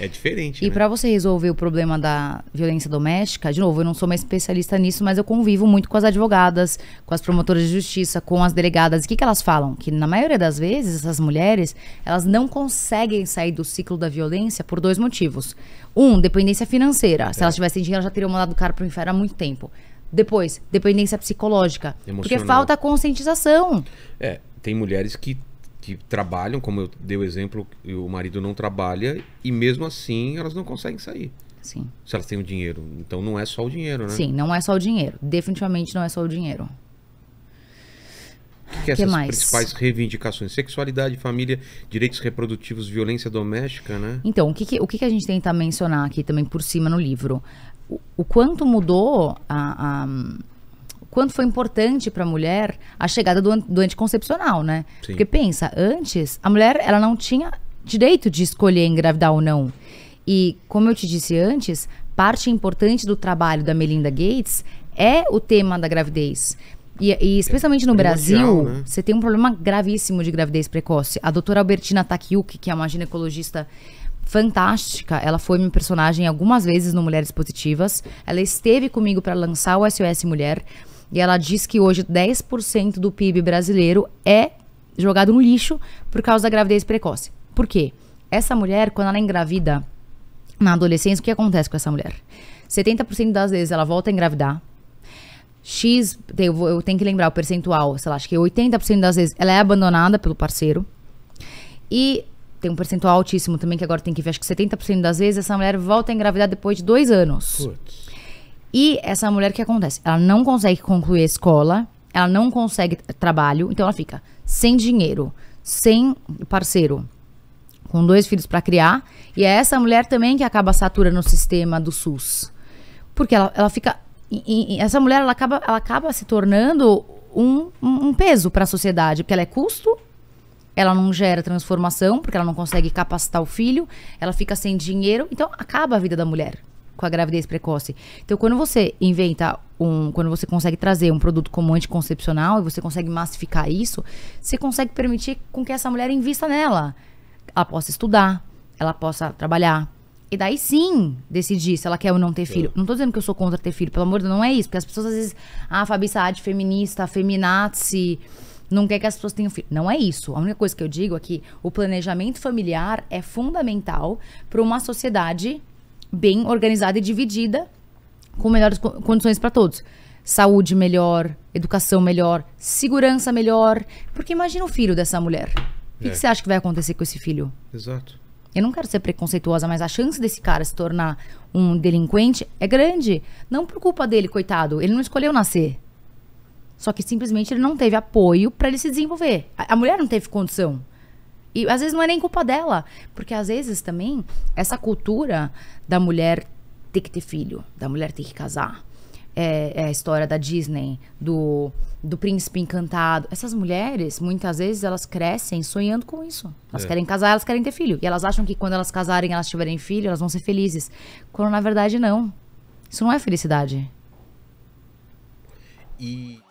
É diferente. E né? para você resolver o problema da violência doméstica, de novo, eu não sou uma especialista nisso, mas eu convivo muito com as advogadas, com as promotoras de justiça, com as delegadas. O que, que elas falam? Que na maioria das vezes, essas mulheres, elas não conseguem sair do ciclo da violência por dois motivos. Um, dependência financeira. Se é. elas tivessem dinheiro, elas já teriam mandado o cara pro inferno há muito tempo. Depois, dependência psicológica. Emocional. Porque falta conscientização. É, tem mulheres que que trabalham, como eu dei o exemplo, o marido não trabalha e mesmo assim elas não conseguem sair. Sim. Se elas têm o dinheiro. Então não é só o dinheiro, né? Sim, não é só o dinheiro. Definitivamente não é só o dinheiro. O que, que, é essas mais? principais reivindicações? Sexualidade, família, direitos reprodutivos, violência doméstica, né? Então, o que, que o que, a gente tenta mencionar aqui também por cima no livro? O, o quanto mudou a, a quanto foi importante para a mulher a chegada do, do anticoncepcional, né? Sim. Porque pensa, antes a mulher ela não tinha direito de escolher engravidar ou não. E como eu te disse antes, parte importante do trabalho da Melinda Gates é o tema da gravidez. E, e especialmente no é Brasil, né? você tem um problema gravíssimo de gravidez precoce. A doutora Albertina Takiuki, que é uma ginecologista fantástica. Ela foi minha personagem algumas vezes no Mulheres Positivas. Ela esteve comigo para lançar o SOS Mulher. E ela diz que hoje 10% do PIB brasileiro é jogado no lixo por causa da gravidez precoce. Por quê? Essa mulher, quando ela é engravida na adolescência, o que acontece com essa mulher? 70% das vezes ela volta a engravidar. X, eu tenho que lembrar o percentual, sei lá, acho que 80% das vezes ela é abandonada pelo parceiro. E tem um percentual altíssimo também, que agora tem que ver, acho que 70% das vezes essa mulher volta a engravidar depois de dois anos. Putz. E essa mulher, o que acontece? Ela não consegue concluir a escola, ela não consegue trabalho, então ela fica sem dinheiro, sem parceiro, com dois filhos para criar. E é essa mulher também que acaba saturando o sistema do SUS. Porque ela, ela fica. E, e essa mulher ela acaba, ela acaba se tornando um, um peso para a sociedade, porque ela é custo ela não gera transformação, porque ela não consegue capacitar o filho, ela fica sem dinheiro, então acaba a vida da mulher com a gravidez precoce. Então, quando você inventa um, quando você consegue trazer um produto como anticoncepcional e você consegue massificar isso, você consegue permitir com que essa mulher invista nela. Ela possa estudar, ela possa trabalhar, e daí sim decidir se ela quer ou não ter filho. Não tô dizendo que eu sou contra ter filho, pelo amor de Deus, não é isso. Porque as pessoas às vezes. Ah, Fabi Saad, feminista, feminazi, não quer que as pessoas tenham filho. Não é isso. A única coisa que eu digo é que o planejamento familiar é fundamental para uma sociedade bem organizada e dividida, com melhores condições para todos. Saúde melhor, educação melhor, segurança melhor. Porque imagina o filho dessa mulher. O que, é. que você acha que vai acontecer com esse filho? Exato. Eu não quero ser preconceituosa, mas a chance desse cara se tornar um delinquente é grande. Não por culpa dele, coitado. Ele não escolheu nascer. Só que simplesmente ele não teve apoio para ele se desenvolver. A, a mulher não teve condição. E às vezes não é nem culpa dela. Porque às vezes também essa cultura da mulher ter que ter filho, da mulher ter que casar. É, é, a história da Disney, do, do príncipe encantado. Essas mulheres, muitas vezes, elas crescem sonhando com isso. Elas é. querem casar, elas querem ter filho. E elas acham que quando elas casarem, elas tiverem filho, elas vão ser felizes. Quando na verdade não. Isso não é felicidade. E